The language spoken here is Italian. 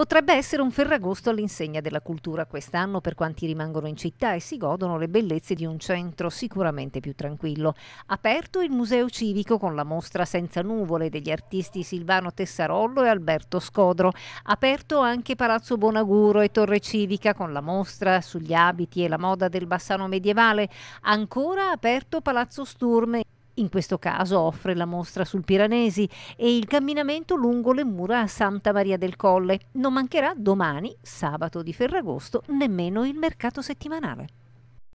Potrebbe essere un Ferragosto all'insegna della cultura quest'anno per quanti rimangono in città e si godono le bellezze di un centro sicuramente più tranquillo. Aperto il Museo Civico con la mostra Senza Nuvole degli artisti Silvano Tessarollo e Alberto Scodro. Aperto anche Palazzo Bonaguro e Torre Civica con la mostra sugli abiti e la moda del Bassano medievale. Ancora aperto Palazzo Sturme in questo caso offre la mostra sul Piranesi e il camminamento lungo le mura a Santa Maria del Colle. Non mancherà domani, sabato di Ferragosto, nemmeno il mercato settimanale.